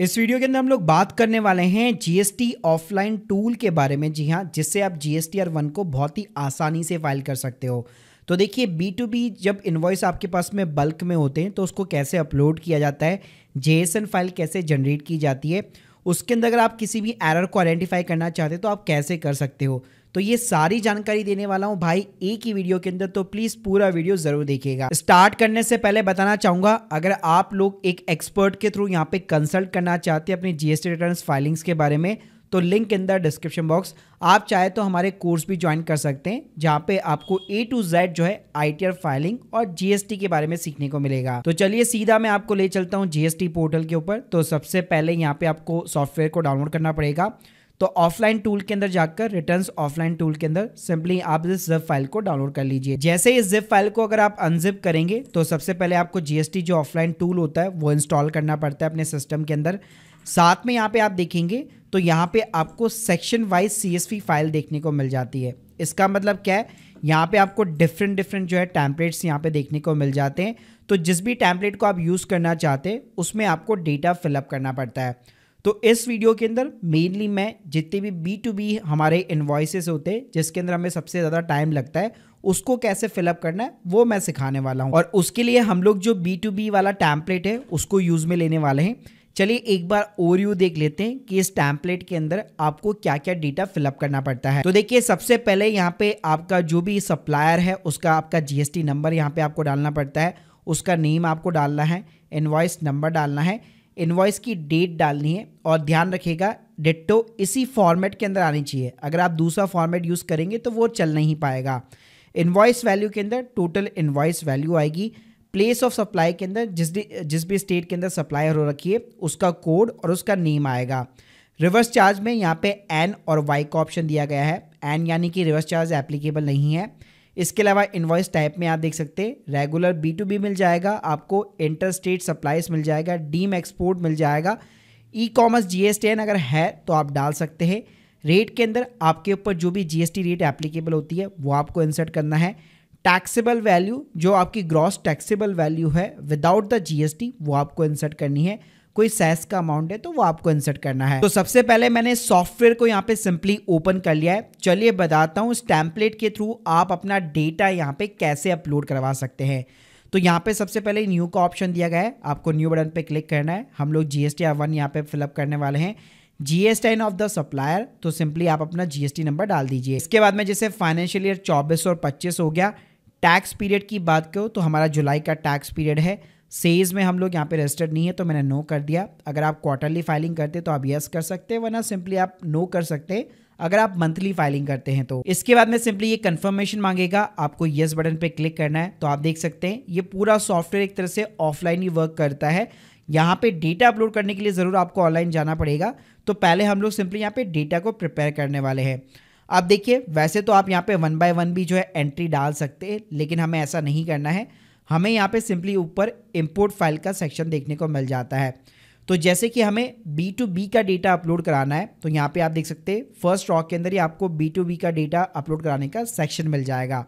इस वीडियो के अंदर हम लोग बात करने वाले हैं जीएसटी ऑफलाइन टूल के बारे में जी हाँ जिससे आप जीएसटी आर वन को बहुत ही आसानी से फाइल कर सकते हो तो देखिए बी टू बी जब इन्वॉइस आपके पास में बल्क में होते हैं तो उसको कैसे अपलोड किया जाता है जेएसएन फाइल कैसे जनरेट की जाती है उसके अंदर अगर आप किसी भी एरर को आइडेंटिफाई करना चाहते हो तो आप कैसे कर सकते हो तो ये सारी जानकारी देने वाला हूँ भाई एक ही वीडियो के अंदर तो प्लीज़ पूरा वीडियो ज़रूर देखिएगा स्टार्ट करने से पहले बताना चाहूंगा अगर आप लोग एक एक्सपर्ट के थ्रू यहाँ पे कंसल्ट करना चाहते हैं अपनी जीएसटी रिटर्न्स फाइलिंग्स के बारे में तो link in the description box आप चाहे तो हमारे कोर्स भी ज्वाइन कर सकते हैं जहाँ पे आपको ए टू जेड जो है आई फाइलिंग और जीएसटी के बारे में सीखने को मिलेगा तो चलिए सीधा मैं आपको ले चलता हूँ जीएसटी पोर्टल के ऊपर तो सबसे पहले यहाँ पे आपको सॉफ्टवेयर को डाउनलोड करना पड़ेगा तो ऑफलाइन टूल के अंदर जाकर रिटर्न ऑफलाइन टूल के अंदर सिंपली आप इस जिप फाइल को डाउनलोड कर लीजिए जैसे इस जिप फाइल को अगर आप अनजिप करेंगे तो सबसे पहले आपको जीएसटी जो ऑफलाइन टूल होता है वो इंस्टॉल करना पड़ता है अपने सिस्टम के अंदर साथ में यहाँ पे आप देखेंगे तो यहाँ पे आपको सेक्शन वाइज सी फाइल देखने को मिल जाती है इसका मतलब क्या है यहाँ पे आपको डिफरेंट डिफरेंट जो है टैंपलेट्स यहाँ पे देखने को मिल जाते हैं तो जिस भी टैंपलेट को आप यूज़ करना चाहते हैं उसमें आपको डेटा फिलअप करना पड़ता है तो इस वीडियो के अंदर मेनली मैं जितने भी बी टू बी हमारे इन्वॉइसेस होते हैं जिसके अंदर हमें सबसे ज़्यादा टाइम लगता है उसको कैसे फिलअप करना है वो मैं सिखाने वाला हूँ और उसके लिए हम लोग जो बी टू बी वाला टैम्पलेट है उसको यूज़ में लेने वाले हैं चलिए एक बार ओवरव्यू देख लेते हैं कि इस टैंपलेट के अंदर आपको क्या क्या डेटा फिलअप करना पड़ता है तो देखिए सबसे पहले यहाँ पे आपका जो भी सप्लायर है उसका आपका जीएसटी नंबर यहाँ पे आपको डालना पड़ता है उसका नेम आपको डालना है इनवॉइस नंबर डालना है इनवॉइस की डेट डालनी है और ध्यान रखिएगा डिट्टो इसी फॉर्मेट के अंदर आनी चाहिए अगर आप दूसरा फॉर्मेट यूज़ करेंगे तो वो चल नहीं पाएगा इन्वॉइस वैल्यू के अंदर टोटल इन्वॉइस वैल्यू आएगी प्लेस ऑफ सप्लाई के अंदर जिस जिस भी स्टेट के अंदर सप्लायर हो रखी है उसका कोड और उसका नेम आएगा रिवर्स चार्ज में यहाँ पे एन और वाई का ऑप्शन दिया गया है एन यानी कि रिवर्स चार्ज एप्लीकेबल नहीं है इसके अलावा इन्वॉइस टाइप में आप देख सकते हैं रेगुलर बी टू बी मिल जाएगा आपको इंटर स्टेट सप्लाइज मिल जाएगा डीम एक्सपोर्ट मिल जाएगा ई कॉमर्स जी अगर है तो आप डाल सकते हैं रेट के अंदर आपके ऊपर जो भी टी रेट एप्लीकेबल होती है वो आपको इंसर्ट करना है टैक्सेबल वैल्यू जो आपकी ग्रॉस टैक्सेबल वैल्यू है विदाउट द जीएसटी वो आपको इंसर्ट करनी है कोई सेस का अमाउंट है तो वो आपको इंसर्ट करना है तो सबसे पहले मैंने सॉफ्टवेयर को यहाँ पे सिंपली ओपन कर लिया है चलिए बताता हूँ स्टैम्पलेट के थ्रू आप अपना डेटा यहाँ पे कैसे अपलोड करवा सकते हैं तो यहाँ पे सबसे पहले न्यू का ऑप्शन दिया गया है आपको न्यू बटन पे क्लिक करना है हम लोग जीएसटी आर वन यहाँ पे फिलअप करने वाले हैं G S of the supplier तो सिंपली आप अपना जीएसटी नंबर डाल दीजिए इसके बाद में जैसे फाइनेंशियल ईयर चौबीस और पच्चीस हो गया टैक्स पीरियड की बात करो तो हमारा जुलाई का टैक्स पीरियड है सेज में हम लोग यहाँ पे रजिस्टर्ड नहीं है तो मैंने नो कर दिया अगर आप क्वार्टरली फाइलिंग करते तो आप यस कर सकते हैं वरना सिंपली आप नो कर सकते हैं अगर आप मंथली फाइलिंग करते हैं तो इसके बाद में सिंपली ये कंफर्मेशन मांगेगा आपको यस बटन पे क्लिक करना है तो आप देख सकते हैं ये पूरा सॉफ्टवेयर एक तरह से ऑफलाइन ही वर्क करता है यहाँ पे डेटा अपलोड करने के लिए ज़रूर आपको ऑनलाइन जाना पड़ेगा तो पहले हम लोग सिंपली यहाँ पे डेटा को प्रिपेयर करने वाले हैं अब देखिए वैसे तो आप यहाँ पे वन बाय वन भी जो है एंट्री डाल सकते हैं लेकिन हमें ऐसा नहीं करना है हमें यहाँ पे सिंपली ऊपर इम्पोर्ट फाइल का सेक्शन देखने को मिल जाता है तो जैसे कि हमें बी टू बी का डेटा अपलोड कराना है तो यहाँ पे आप देख सकते हैं फर्स्ट रॉक के अंदर ही आपको बी टू बी का डेटा अपलोड कराने का सेक्शन मिल जाएगा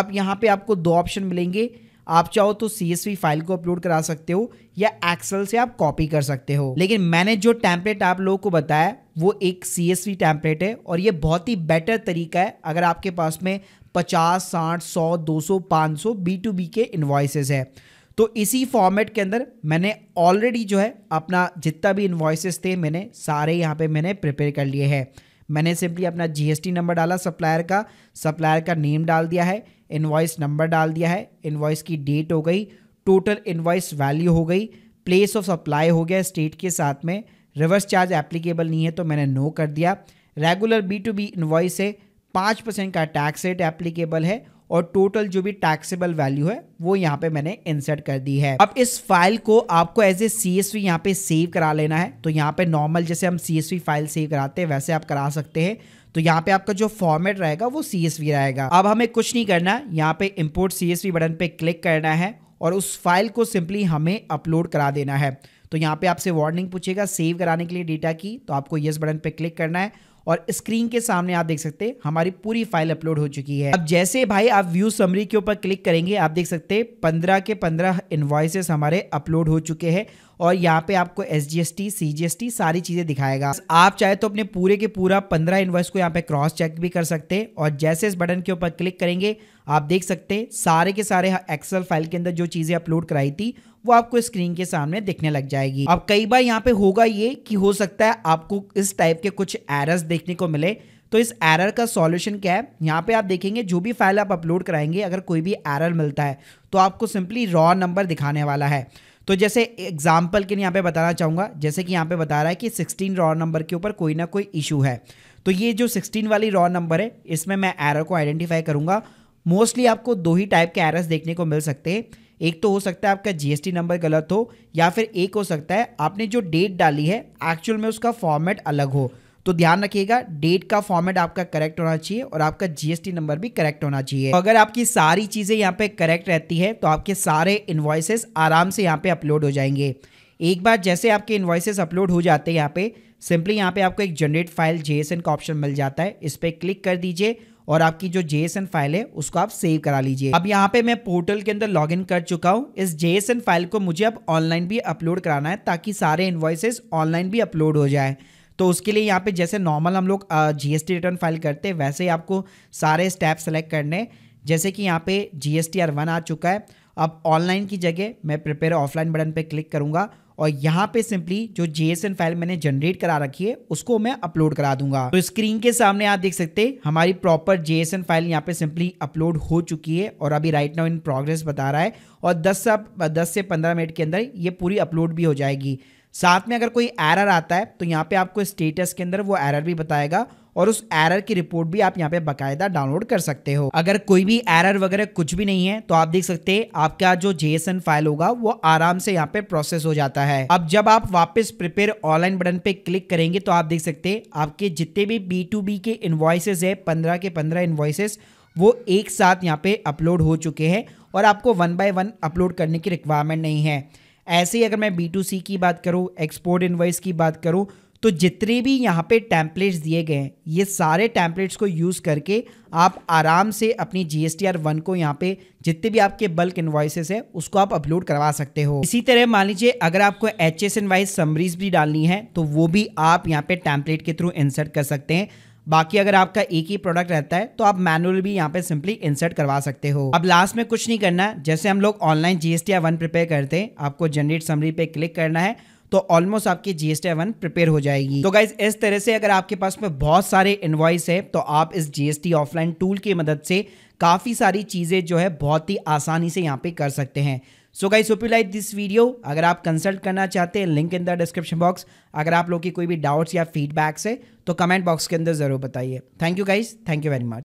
अब यहाँ पे आपको दो ऑप्शन मिलेंगे आप चाहो तो सी फाइल को अपलोड करा सकते हो या एक्सेल से आप कॉपी कर सकते हो लेकिन मैंने जो टैंपलेट आप लोगों को बताया वो एक सी एस वी टैंपलेट है और ये बहुत ही बेटर तरीका है अगर आपके पास में पचास साठ सौ दो सौ पाँच सौ बी टू बी के इन्वाइसेस है तो इसी फॉर्मेट के अंदर मैंने ऑलरेडी जो है अपना जितना भी इन्वाइसेस थे मैंने सारे यहाँ पे मैंने प्रिपेयर कर लिए हैं मैंने सिंपली अपना जीएसटी नंबर डाला सप्लायर का सप्लायर का नेम डाल दिया है इन्वाइस नंबर डाल दिया है इन्वाइस की डेट हो गई टोटल इन्वाइस वैल्यू हो गई प्लेस ऑफ सप्लाई हो गया स्टेट के साथ में रिवर्स चार्ज एप्लीकेबल नहीं है तो मैंने नो कर दिया regular B to B invoice से पाँच परसेंट का टैक्स रेट एप्लीकेबल है और टोटल जो भी टैक्सेबल वैल्यू है वो यहाँ पे मैंने इंसर्ट कर दी है अब इस फाइल को आपको as a C S V यहाँ पे सेव करा लेना है तो यहाँ पे नॉर्मल जैसे हम C S V file save कराते हैं वैसे आप करा सकते हैं तो यहाँ पे आपका जो फॉर्मेट रहेगा वो सी एस वी रहेगा अब हमें कुछ नहीं करना यहाँ पे import C S V button पे क्लिक करना है और उस फाइल को सिंपली हमें अपलोड करा देना है तो यहाँ पे आपसे वार्निंग पूछेगा सेव कराने के लिए डेटा की तो आपको यस बटन पे क्लिक करना है और स्क्रीन के सामने आप देख सकते हैं हमारी पूरी फाइल अपलोड हो चुकी है अब जैसे भाई आप व्यू समरी के ऊपर क्लिक करेंगे आप देख सकते हैं पंद्रह के पंद्रह इन्वॉइसेस हमारे अपलोड हो चुके हैं और यहाँ पे आपको S G S T C G S T सारी चीज़ें दिखाएगा आप चाहे तो अपने पूरे के पूरा पंद्रह इन्वॉइस को यहाँ पे क्रॉस चेक भी कर सकते हैं और जैसे इस बटन के ऊपर क्लिक करेंगे आप देख सकते हैं सारे के सारे एक्सेल फाइल के अंदर जो चीज़ें अपलोड कराई थी वो आपको स्क्रीन के सामने दिखने लग जाएगी अब कई बार यहाँ पे होगा ये कि हो सकता है आपको इस टाइप के कुछ एरर्स देखने को मिले तो इस एरर का सॉल्यूशन क्या है यहाँ पे आप देखेंगे जो भी फाइल आप अपलोड कराएंगे अगर कोई भी एरर मिलता है तो आपको सिंपली रॉ नंबर दिखाने वाला है तो जैसे एग्जाम्पल के लिए यहाँ पे बताना चाहूँगा जैसे कि यहाँ पे बता रहा है कि 16 रॉ नंबर के ऊपर कोई ना कोई इशू है तो ये जो 16 वाली रॉ नंबर है इसमें मैं एरर को आइडेंटिफाई करूँगा मोस्टली आपको दो ही टाइप के एरर्स देखने को मिल सकते हैं एक तो हो सकता है आपका जीएसटी नंबर गलत हो या फिर एक हो सकता है आपने जो डेट डाली है एक्चुअल में उसका फॉर्मेट अलग हो तो ध्यान रखिएगा डेट का फॉर्मेट आपका करेक्ट होना चाहिए और आपका जीएसटी नंबर भी करेक्ट होना चाहिए तो अगर आपकी सारी चीज़ें यहाँ पे करेक्ट रहती है तो आपके सारे इन्वॉइसेस आराम से यहाँ पे अपलोड हो जाएंगे एक बार जैसे आपके इन्वॉइसेस अपलोड हो जाते हैं यहाँ पे सिंपली यहाँ पे आपको एक जनरेट फाइल जे का ऑप्शन मिल जाता है इस पर क्लिक कर दीजिए और आपकी जो जेएसएन फाइल है उसको आप सेव करा लीजिए अब यहाँ पे मैं पोर्टल के अंदर लॉग कर चुका हूँ इस जेएसएन फाइल को मुझे अब ऑनलाइन भी अपलोड कराना है ताकि सारे इन्वॉइसेस ऑनलाइन भी अपलोड हो जाए तो उसके लिए यहाँ पे जैसे नॉर्मल हम लोग जीएसटी रिटर्न फाइल करते हैं वैसे ही आपको सारे स्टेप सेलेक्ट करने जैसे कि यहाँ पे G S T R one आ चुका है अब ऑनलाइन की जगह मैं प्रिपेयर ऑफलाइन बटन पे क्लिक करूँगा और यहाँ पे सिंपली जो जेएसएन फाइल मैंने जनरेट करा रखी है उसको मैं अपलोड करा दूंगा तो स्क्रीन के सामने आप देख सकते हैं हमारी प्रॉपर जेएसएन फाइल यहाँ पे सिंपली अपलोड हो चुकी है और अभी राइट नाउ इन प्रोग्रेस बता रहा है और दस सब दस से पंद्रह मिनट के अंदर ये पूरी अपलोड भी हो जाएगी साथ में अगर कोई एरर आता है तो यहाँ पे आपको स्टेटस के अंदर वो एरर भी बताएगा और उस एरर की रिपोर्ट भी आप यहाँ पे बाकायदा डाउनलोड कर सकते हो अगर कोई भी एरर वगैरह कुछ भी नहीं है तो आप देख सकते हैं आपका जो जेएसएन फाइल होगा वो आराम से यहाँ पे प्रोसेस हो जाता है अब जब आप वापस प्रिपेयर ऑनलाइन बटन पे क्लिक करेंगे तो आप देख सकते हैं आपके जितने भी बी टू बी के इन्वॉइसेज है पंद्रह के पंद्रह इन्वॉइसेस वो एक साथ यहाँ पे अपलोड हो चुके हैं और आपको वन बाय वन अपलोड करने की रिक्वायरमेंट नहीं है ऐसे ही अगर मैं बी टू सी की बात करूँ एक्सपोर्ट इन्वॉइस की बात करूँ तो जितने भी यहाँ पे टैंपलेट्स दिए गए हैं ये सारे टैंपलेट्स को यूज़ करके आप आराम से अपनी जी एस आर वन को यहाँ पे जितने भी आपके बल्क इन्वाइसेस है उसको आप अपलोड करवा सकते हो इसी तरह मान लीजिए अगर आपको एच एस इनवाइस समरीज भी डालनी है तो वो भी आप यहाँ पे टैंपलेट के थ्रू इंसर्ट कर सकते हैं बाकी अगर आपका एक ही प्रोडक्ट रहता है तो आप मैनुअल भी यहाँ पे सिंपली इंसर्ट करवा सकते हो अब लास्ट में कुछ नहीं करना जैसे हम लोग ऑनलाइन जीएसटी वन प्रिपेयर करते हैं आपको जनरेट समरी पे क्लिक करना है तो ऑलमोस्ट आपकी जीएसटी वन प्रिपेयर हो जाएगी तो गाइज इस तरह से अगर आपके पास में बहुत सारे इन्वॉइस है तो आप इस जीएसटी ऑफलाइन टूल की मदद से काफ़ी सारी चीज़ें जो है बहुत ही आसानी से यहाँ पे कर सकते हैं so guys hope like this video अगर आप कंसल्ट करना चाहते हैं link in the description box अगर आप लोग की कोई भी डाउट्स या फीडबैक्स है तो कमेंट बॉक्स के अंदर ज़रूर बताइए thank you guys thank you very much